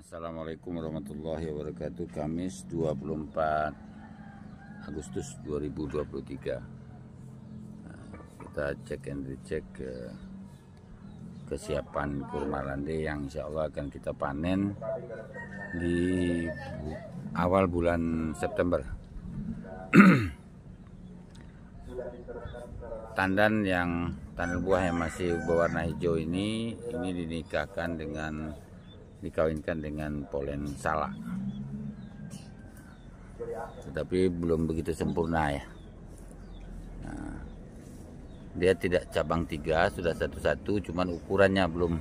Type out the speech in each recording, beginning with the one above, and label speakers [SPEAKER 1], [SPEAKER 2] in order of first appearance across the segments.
[SPEAKER 1] Assalamualaikum warahmatullahi wabarakatuh Kamis 24 Agustus 2023 nah, Kita cek and recheck kesiapan kurma lande yang insya Allah akan kita panen di awal bulan September tandan yang tandan buah yang masih berwarna hijau ini ini dinikahkan dengan dikawinkan dengan polen salak tetapi belum begitu sempurna ya nah, dia tidak cabang tiga sudah satu-satu cuman ukurannya belum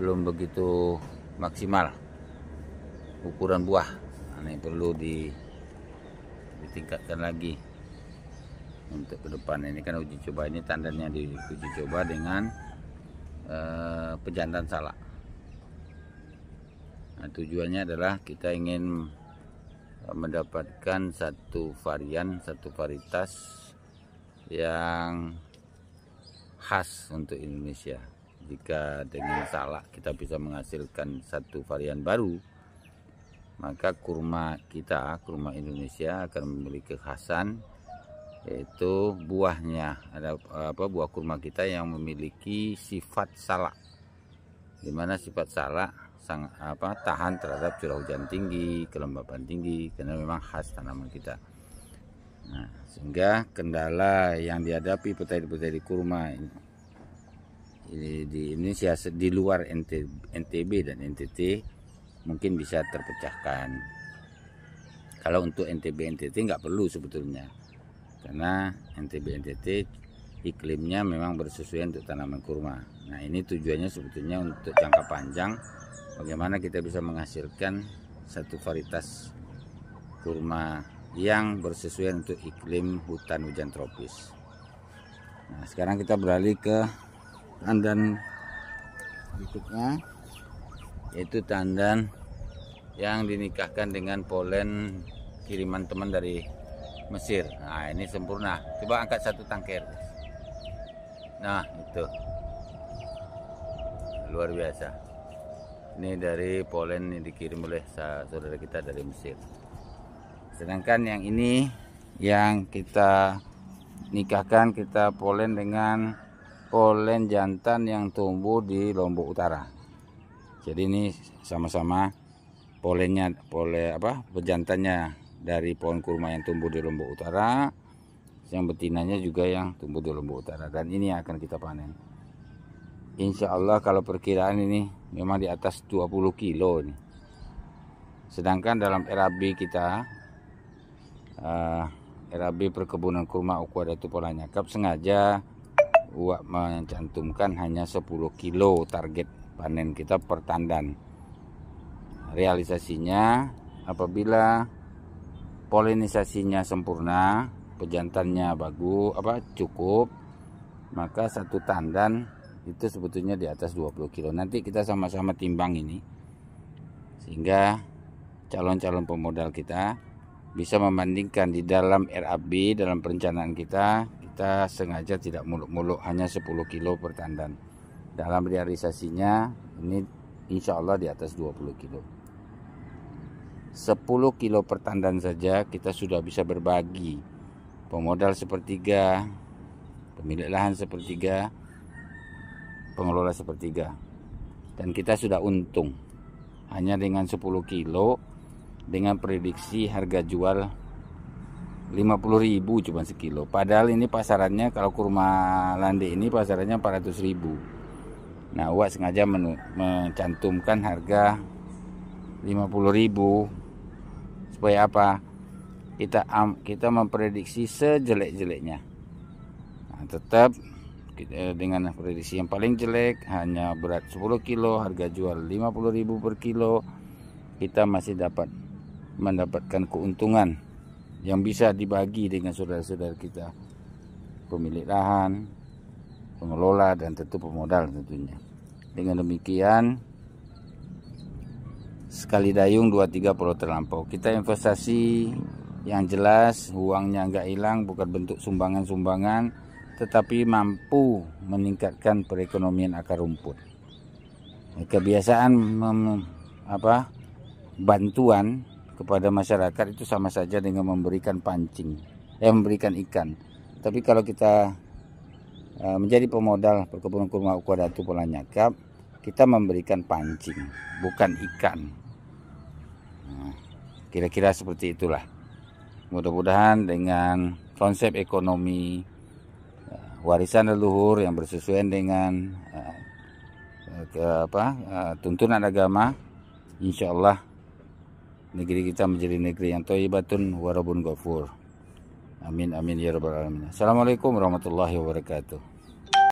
[SPEAKER 1] belum begitu maksimal ukuran buah nah, perlu di, ditingkatkan lagi untuk ke depan ini kan uji coba ini tandanya di uji coba dengan uh, pejantan salak Nah, tujuannya adalah kita ingin eh, mendapatkan satu varian, satu varietas yang khas untuk Indonesia. Jika dengan salah kita bisa menghasilkan satu varian baru, maka kurma kita, kurma Indonesia akan memiliki kekhasan yaitu buahnya ada eh, apa buah kurma kita yang memiliki sifat salak dimana sifat salak sang apa tahan terhadap curah hujan tinggi, kelembapan tinggi karena memang khas tanaman kita. Nah, sehingga kendala yang dihadapi petani-petani kurma ini, ini di Indonesia di luar NTB dan NTT mungkin bisa terpecahkan. Kalau untuk NTB NTT nggak perlu sebetulnya karena NTB NTT iklimnya memang bersesuaian untuk tanaman kurma. Nah ini tujuannya sebetulnya untuk jangka panjang bagaimana kita bisa menghasilkan satu varietas kurma yang bersesuaian untuk iklim hutan hujan tropis. Nah sekarang kita beralih ke tandan berikutnya yaitu tandan yang dinikahkan dengan polen kiriman teman dari Mesir. Nah ini sempurna. Coba angkat satu tangkir. Nah itu luar biasa ini dari polen yang dikirim oleh saudara kita dari Mesir sedangkan yang ini yang kita nikahkan kita polen dengan polen jantan yang tumbuh di Lombok Utara jadi ini sama-sama polennya polen apa pejantannya dari pohon kurma yang tumbuh di Lombok Utara yang betinanya juga yang tumbuh di Lombok Utara dan ini yang akan kita panen Insya Allah kalau perkiraan ini memang di atas 20 kilo nih. Sedangkan dalam RAB kita uh, eh, RAB perkebunan kurma Ukwada Pola Nyakap sengaja uak mencantumkan hanya 10 kilo target panen kita per tandan. Realisasinya apabila polinisasinya sempurna, pejantannya bagus apa cukup, maka satu tandan itu sebetulnya di atas 20 kilo nanti kita sama-sama timbang ini sehingga calon-calon pemodal kita bisa membandingkan di dalam RAB dalam perencanaan kita kita sengaja tidak muluk-muluk hanya 10 kilo per tandan dalam realisasinya ini insya Allah di atas 20 kilo 10 kilo per tandan saja kita sudah bisa berbagi pemodal sepertiga pemilik lahan sepertiga pengelola sepertiga dan kita sudah untung hanya dengan 10 kilo dengan prediksi harga jual 50.000 cuma sekilo padahal ini pasarannya kalau kurma landi ini pasarannya 400.000 nah uak sengaja mencantumkan harga 50.000 supaya apa kita kita memprediksi sejelek-jeleknya nah, tetap Eh, dengan prediksi yang paling jelek hanya berat 10 kilo harga jual 50.000 per kilo kita masih dapat mendapatkan keuntungan yang bisa dibagi dengan saudara-saudara kita pemilik lahan pengelola dan tentu pemodal tentunya dengan demikian sekali dayung 230 terlampau kita investasi yang jelas uangnya nggak hilang bukan bentuk sumbangan-sumbangan tetapi mampu meningkatkan perekonomian akar rumput. Kebiasaan mem, apa bantuan kepada masyarakat itu sama saja dengan memberikan pancing, eh memberikan ikan. Tapi kalau kita eh, menjadi pemodal perkebunan kurma ukuran pola nyakap, kita memberikan pancing, bukan ikan. Nah, kira-kira nah, seperti itulah. Mudah-mudahan dengan konsep ekonomi warisan leluhur yang bersesuaian dengan uh, ke, apa uh, tuntunan agama insya Allah negeri kita menjadi negeri yang toibatun warabun gafur amin amin ya rabbal alamin assalamualaikum warahmatullahi wabarakatuh